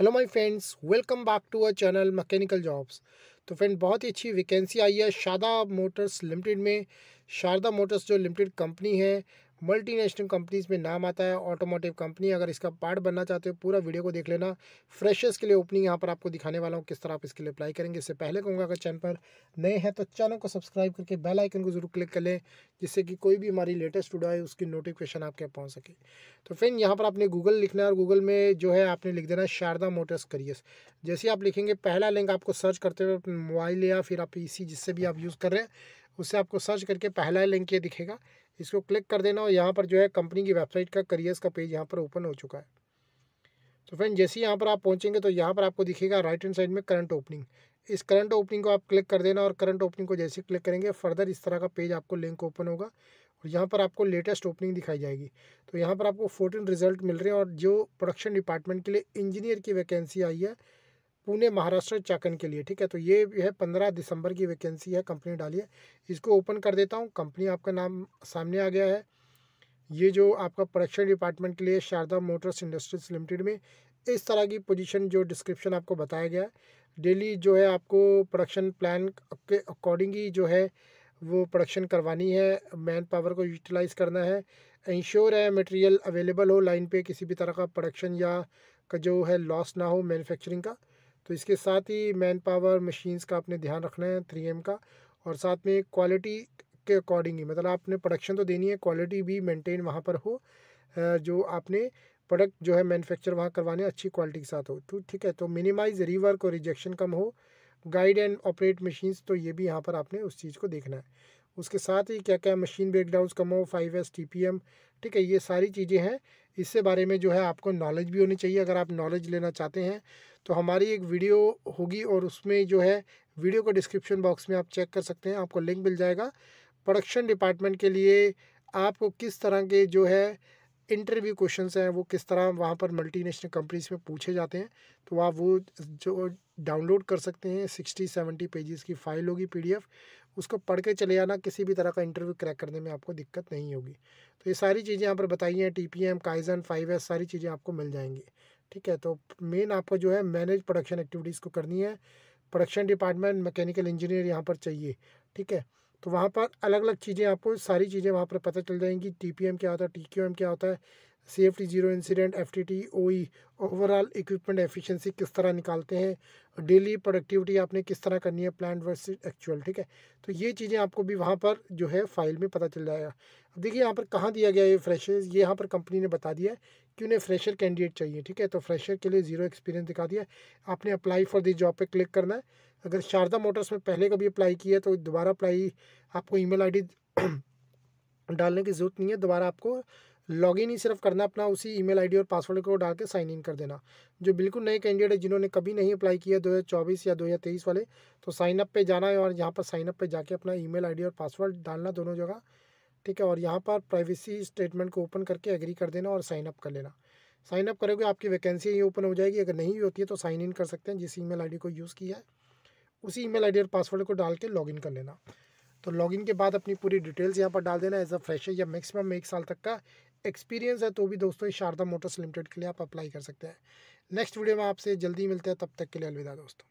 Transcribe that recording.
hello my friends welcome back to our channel mechanical jobs तो friend बहुत ही अच्छी वैकेंसी आई है शारदा मोटर्स लिमिटेड में शारदा मोटर्स जो लिमिटेड कंपनी है मल्टीनेशनल कंपनीज़ में नाम आता है ऑटोमोटिव कंपनी अगर इसका पार्ट बनना चाहते हो पूरा वीडियो को देख लेना फ्रेशर्स के लिए ओपनिंग यहाँ पर आपको दिखाने वाला हूँ किस तरह आप इसके लिए अप्लाई करेंगे इससे पहले कहूँगा अगर चैनल पर नए हैं तो चैनल को सब्सक्राइब करके बेल आइकन को जरूर क्लिक कर लें जिससे कि कोई भी हमारी लेटेस्ट वीडियो है उसकी नोटिफिकेशन आपके पहुँच सके तो फ्रेंड यहाँ पर आपने गूगल लिखना है और गूगल में जो है आपने लिख देना शारदा मोटर्स करियर्स जैसे आप लिखेंगे पहला लिंक आपको सर्च करते हुए मोबाइल या फिर आप पी जिससे भी आप यूज़ कर रहे हैं उससे आपको सर्च करके पहला लिंक ये दिखेगा इसको क्लिक कर देना और यहाँ पर जो है कंपनी की वेबसाइट का करियर्स का पेज यहाँ पर ओपन हो चुका है तो फ्रेंड जैसे ही यहाँ पर आप पहुँचेंगे तो यहाँ पर आपको दिखेगा राइट हैंड साइड में करंट ओपनिंग इस करंट ओपनिंग को आप क्लिक कर देना और करंट ओपनिंग को जैसे क्लिक करेंगे फर्दर इस तरह का पेज आपको लिंक ओपन होगा और यहाँ पर आपको लेटेस्ट ओपनिंग दिखाई जाएगी तो यहाँ पर आपको फोर्टीन रिजल्ट मिल रहे हैं और जो प्रोडक्शन डिपार्टमेंट के लिए इंजीनियर की वैकेंसी आई है पुणे महाराष्ट्र चाकन के लिए ठीक है तो ये है पंद्रह दिसंबर की वैकेंसी है कंपनी डाली है इसको ओपन कर देता हूँ कंपनी आपका नाम सामने आ गया है ये जो आपका प्रोडक्शन डिपार्टमेंट के लिए शारदा मोटर्स इंडस्ट्रीज लिमिटेड में इस तरह की पोजीशन जो डिस्क्रिप्शन आपको बताया गया है डेली जो है आपको प्रोडक्शन प्लान के अकॉर्डिंग ही जो है वो प्रोडक्शन करवानी है मैन पावर को यूटिलाइज करना है इंश्योर है मटेरियल अवेलेबल हो लाइन पे किसी भी तरह का प्रोडक्शन या का जो है लॉस ना हो मैन्युफैक्चरिंग का तो इसके साथ ही मैन पावर मशीन्स का आपने ध्यान रखना है थ्री एम का और साथ में क्वालिटी के अकॉर्डिंग ही मतलब आपने प्रोडक्शन तो देनी है क्वालिटी भी मेंटेन वहाँ पर हो जो आपने प्रोडक्ट जो है मैन्युफैक्चर वहाँ करवाने अच्छी क्वालिटी के साथ हो तो ठीक है तो मिनिमाइज रिवर्क और रिजेक्शन कम हो गाइड एंड ऑपरेट मशीन्स तो ये भी यहाँ पर आपने उस चीज़ को देखना है उसके साथ ही क्या क्या मशीन ब्रेकडाउन कम हो five S T P M ठीक है ये सारी चीज़ें हैं इससे बारे में जो है आपको नॉलेज भी होनी चाहिए अगर आप नॉलेज लेना चाहते हैं तो हमारी एक वीडियो होगी और उसमें जो है वीडियो को डिस्क्रिप्शन बॉक्स में आप चेक कर सकते हैं आपको लिंक मिल जाएगा प्रोडक्शन डिपार्टमेंट के लिए आपको किस तरह के जो है इंटरव्यू क्वेश्चन हैं वो किस तरह वहाँ पर मल्टीनेशनल कंपनीज में पूछे जाते हैं तो आप वो जो डाउनलोड कर सकते हैं सिक्सटी सेवेंटी पेजेस की फ़ाइल होगी पीडीएफ उसको पढ़ के चले आना किसी भी तरह का इंटरव्यू क्रैक करने में आपको दिक्कत नहीं होगी तो ये सारी चीज़ें यहाँ पर बताई हैं T P M kaizen five S सारी चीज़ें आपको मिल जाएंगी ठीक है तो मेन आपको जो है मैनेज प्रोडक्शन एक्टिविटीज़ को करनी है प्रोडक्शन डिपार्टमेंट मैकेनिकल इंजीनियर यहाँ पर चाहिए ठीक है तो वहाँ पर अलग अलग चीज़ें आपको सारी चीज़ें वहाँ पर पता चल जाएंगी टी पी एम क्या होता है टी क्यू एम क्या होता है safety zero incident F T T O E overall equipment efficiency किस तरह निकालते हैं डेली प्रोडक्टिविटी आपने किस तरह करनी है प्लान वर्स एक्चुअल ठीक है तो ये चीज़ें आपको भी वहाँ पर जो है फाइल में पता चल जाएगा अब देखिए यहाँ पर कहाँ दिया गया ये फ्रेशर्स ये यहाँ पर कंपनी ने बता दिया कि उन्हें फ्रेशर कैंडिडेट चाहिए ठीक है तो फ्रेशर के लिए जीरो एक्सपीरियंस दिखा दिया आपने अप्लाई फॉर दिस जॉब पर क्लिक करना है अगर शारदा मोटर्स में पहले कभी अप्लाई किया तो दोबारा अप्लाई आपको ईमेल डी डालने की ज़रूरत नहीं है दोबारा आपको लॉगिन ही सिर्फ करना अपना उसी ईमेल आईडी और पासवर्ड को डाल के साइन इन कर देना जो बिल्कुल नए कैंडिडेट है जिन्होंने कभी नहीं अप्लाई किया दो या दो वाले तो साइन अप जाना है और यहाँ पर साइनअप पर जाके अपना ई मेल और पासवर्ड डालना दोनों जगह ठीक है और यहाँ पर प्राइवेसी स्टेटमेंट को ओपन करके एग्री कर देना और साइन अप कर लेना साइन अप करोगे आपकी वैकेंसी यही ओपन हो जाएगी अगर नहीं होती है तो साइन इन कर सकते हैं जिस ईमेल आईडी को यूज़ किया है उसी ईमेल आईडी और पासवर्ड को डाल के लॉगिन कर लेना तो लॉगिन के बाद अपनी पूरी डिटेल्स यहाँ पर डाल देना एज अ फ्रेशर या मैक्सिमम एक साल तक का एक्सपीरियंस है तो भी दोस्तों शारदा मोटर्स लिमिटेड के लिए आप अप्लाई कर सकते हैं नेक्स्ट वीडियो में आपसे जल्दी मिलते हैं तब तक के लिए अलविदा दोस्तों